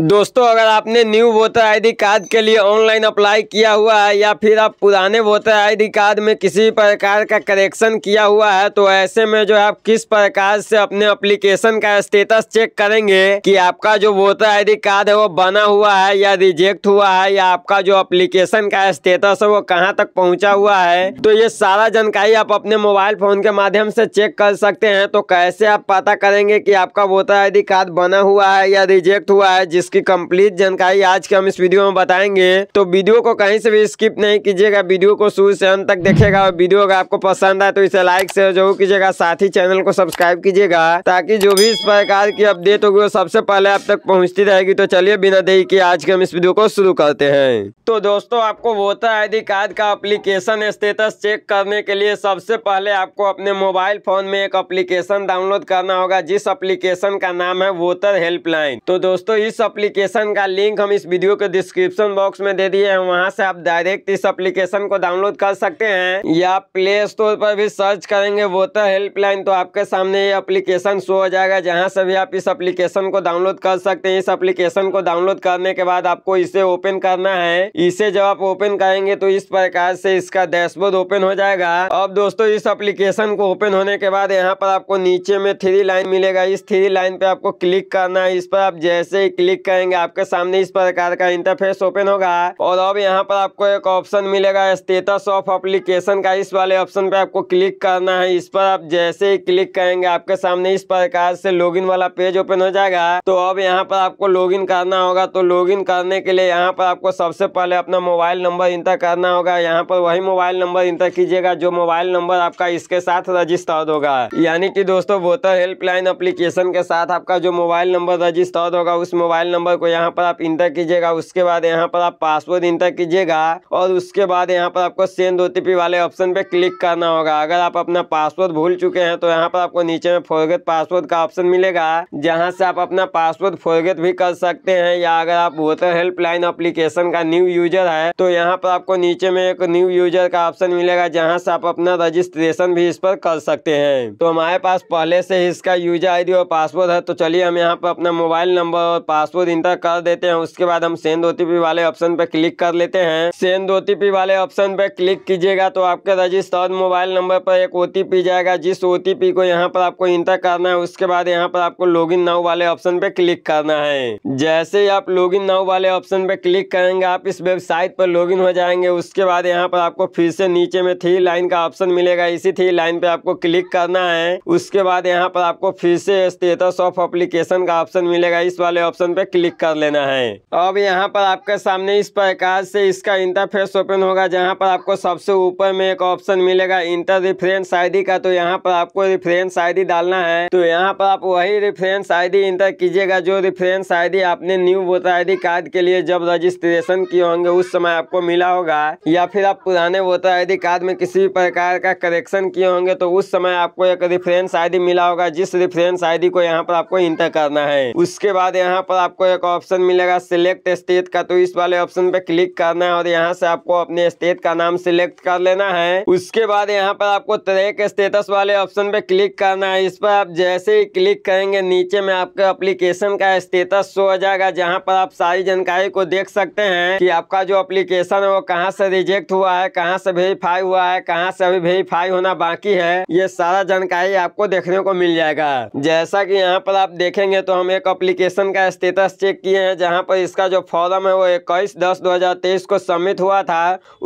दोस्तों अगर आपने न्यू वोटर आईडी कार्ड के लिए ऑनलाइन अप्लाई किया हुआ है या फिर आप पुराने वोटर आईडी कार्ड में किसी प्रकार का करेक्शन किया हुआ है तो ऐसे में जो आप किस प्रकार से अपने अप्लीकेशन का स्टेटस चेक करेंगे कि आपका जो वोटर आईडी कार्ड है वो बना हुआ है या रिजेक्ट हुआ है या आपका जो अप्लीकेशन का स्टेटस है वो कहाँ तक पहुँचा हुआ है तो ये सारा जानकारी आप अपने मोबाइल फोन के माध्यम से चेक कर सकते हैं तो कैसे आप पता करेंगे की आपका वोटर आई कार्ड बना हुआ है या रिजेक्ट हुआ है जिस उसकी कंप्लीट जानकारी आज के हम इस वीडियो में बताएंगे तो वीडियो को कहीं से भी स्किप नहीं कीजिएगा वीडियो को शुरू से अंत तक देखेगा और वीडियो अगर आपको पसंद आए तो इसे लाइक शेयर जरूर कीजिएगा साथ ही चैनल को सब्सक्राइब कीजिएगा ताकि जो भी इस प्रकार की अपडेट होगी वो सबसे पहले आप तक पहुँचती रहेगी तो चलिए बिना देरी के आज के हम इस वीडियो को शुरू करते हैं तो दोस्तों आपको वोटर आई कार्ड का अप्लीकेशन स्टेटस चेक करने के लिए सबसे पहले आपको अपने मोबाइल फोन में एक अप्लीकेशन डाउनलोड करना होगा जिस अप्लीकेशन का नाम है वोटर हेल्पलाइन तो दोस्तों इस एप्लीकेशन का लिंक हम इस वीडियो के डिस्क्रिप्शन बॉक्स में दे दिए हैं वहां से आप डायरेक्ट इस एप्लीकेशन को डाउनलोड कर सकते हैं या प्ले स्टोर पर भी सर्च करेंगे वोटर हेल्पलाइन तो, तो आपके सामने ये एप्लीकेशन शो हो जाएगा जहाँ से भी आप इस एप्लीकेशन को डाउनलोड कर सकते हैं इस एप्लीकेशन को डाउनलोड करने के बाद आपको इसे ओपन करना है इसे जब आप ओपन करेंगे तो इस प्रकार से इसका डैशबोर्ड ओपन हो जाएगा अब दोस्तों इस एप्लीकेशन को ओपन होने के बाद यहाँ पर आपको नीचे में थ्री लाइन मिलेगा इस थ्री लाइन पे आपको क्लिक करना है इस पर आप जैसे ही क्लिक करेंगे आपके सामने इस प्रकार का इंटरफेस ओपन होगा और अब यहाँ पर आपको एक ऑप्शन मिलेगा स्टेटस ऑफ अप्लीकेशन का इस वाले ऑप्शन पे आपको क्लिक करना है इस पर आप जैसे ही क्लिक करेंगे आपके सामने इस प्रकार से लॉग वाला पेज ओपन हो जाएगा तो अब यहाँ पर आपको लॉग करना होगा तो लॉग करने के लिए यहाँ पर आपको सबसे पहले अपना मोबाइल नंबर इंटर करना होगा यहाँ पर वही मोबाइल नंबर इंटर कीजिएगा जो मोबाइल नंबर आपका इसके साथ रजिस्टर्ड होगा यानी कि दोस्तों वोटर हेल्पलाइन अप्लीकेशन के साथ आपका जो मोबाइल नंबर रजिस्टर्ड होगा उस मोबाइल नंबर को यहाँ पर आप इंटर कीजिएगा उसके बाद यहाँ पर आप पासवर्ड इंटर कीजिएगा और उसके बाद यहाँ पर आपको सेंड ओटीपी वाले ऑप्शन पे क्लिक करना होगा अगर आप अपना पासवर्ड भूल चुके हैं तो यहाँ पर आपको नीचे में फॉरगेट पासवर्ड का ऑप्शन मिलेगा जहाँ से आप अपना पासवर्ड फॉरगेट भी कर सकते हैं या अगर आप वोटर हेल्पलाइन अप्लीकेशन का न्यू यूजर है तो यहाँ पर आपको नीचे में एक न्यू यूजर का ऑप्शन मिलेगा जहाँ से आप अपना रजिस्ट्रेशन भी इस पर कर सकते हैं तो हमारे पास पहले से ही इसका यूजर आई और पासवर्ड है तो चलिए हम यहाँ पर अपना मोबाइल नंबर और पासवर्ड दिन तक कर देते हैं उसके बाद हम सेंड ओटीपी वाले ऑप्शन पे क्लिक कर लेते हैं सेंड ओटीपी वाले ऑप्शन पे क्लिक कीजिएगा तो आपके रजिस्टर्ड मोबाइल नंबर पर एक ओटीपी जाएगा जिस ओटीपी को यहाँ पर आपको इंटर करना है उसके बाद यहाँ पर आपको लॉग इन नाउ वाले ऑप्शन पे क्लिक करना है जैसे ही आप लॉग इन नाउ वाले ऑप्शन पे क्लिक करेंगे आप इस वेबसाइट पर लॉग इन हो जाएंगे उसके बाद यहाँ पर आपको फिर से नीचे में थ्री लाइन का ऑप्शन मिलेगा इसी थ्री लाइन पे आपको क्लिक करना है उसके बाद यहाँ पर आपको फिर से स्टेटस ऑफ अप्लीकेशन का ऑप्शन मिलेगा इस वाले ऑप्शन पे क्लिक कर लेना है अब यहाँ पर आपके सामने इस प्रकार से इसका इंटरफेस ओपन होगा जहाँ पर आपको सबसे ऊपर में एक ऑप्शन मिलेगा इंटर रिफरेंस आईडी का तो यहाँ पर आपको रिफरेंस आईडी डालना है तो यहाँ पर आप वही रिफरेंस आईडी इंटर कीजिएगा जो रिफरेंस आईडी आपने न्यू वोटर आईडी कार्ड के लिए जब रजिस्ट्रेशन किए होंगे उस समय आपको मिला होगा या फिर आप पुराने वोटर आई कार्ड में किसी भी प्रकार का करेक्शन किए होंगे तो उस समय आपको एक रिफरेंस आई मिला होगा जिस रिफरेंस आई को यहाँ पर आपको इंटर करना है उसके बाद यहाँ पर आप आपको एक ऑप्शन मिलेगा सिलेक्ट स्टेट का तो इस वाले ऑप्शन पे क्लिक करना है और यहाँ से आपको अपने स्टेट का नाम सिलेक्ट कर लेना है उसके बाद यहाँ पर आपको ट्रेक स्टेटस वाले ऑप्शन पे क्लिक करना है इस पर आप जैसे ही क्लिक करेंगे नीचे में आपके अप्लीकेशन का स्टेटस शो हो जाएगा जहाँ पर आप सारी जानकारी को देख सकते हैं कि आपका जो अप्लीकेशन है वो कहाँ से रिजेक्ट हुआ है कहाँ से वेरीफाई हुआ है कहाँ से अभी वेरीफाई होना बाकी है ये सारा जानकारी आपको देखने को मिल जाएगा जैसा की यहाँ पर आप देखेंगे तो हम एक अप्लीकेशन का स्टेटस दस चेक किए हैं जहां पर इसका जो फॉर्म है वो इक्कीस दस तेईस को सबमिट हुआ था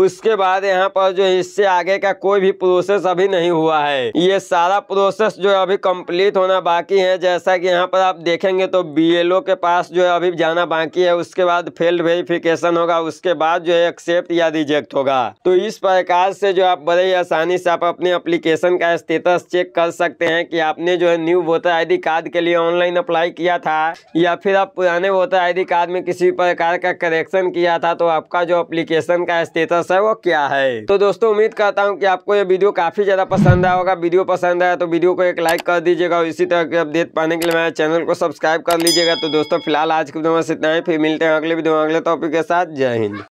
उसके बाद यहां पर जो इससे आगे का कोई भी प्रोसेस अभी नहीं हुआ है ये सारा प्रोसेस जो अभी कंप्लीट होना बाकी है जैसा कि यहाँ पर आप देखेंगे तो बीएलओ के पास जो है अभी जाना बाकी है उसके बाद फील्ड वेरिफिकेशन होगा उसके बाद जो है एक्सेप्ट या रिजेक्ट होगा तो इस प्रकार से जो आप बड़े आसानी से आप अपने अप्लीकेशन का स्टेटस चेक कर सकते हैं कि आपने जो है न्यू वोटर आई कार्ड के लिए ऑनलाइन अप्लाई किया था या फिर आप जाने वो होता तो है आई कार्ड में किसी प्रकार का करेक्शन किया था तो आपका जो अप्लीकेशन का स्टेटस है वो क्या है तो दोस्तों उम्मीद करता हूँ की आपको ये वीडियो काफी ज्यादा पसंद आया होगा वीडियो पसंद आया तो वीडियो को एक लाइक कर दीजिएगा और इसी तरह की अपडेट पाने के लिए मेरे चैनल को सब्सक्राइब कर लीजिएगा तो दोस्तों फिलहाल आज के वीडियो में इतना ही फिर मिलते हैं अगले वीडियो अगले टॉपिक के साथ जय हिंद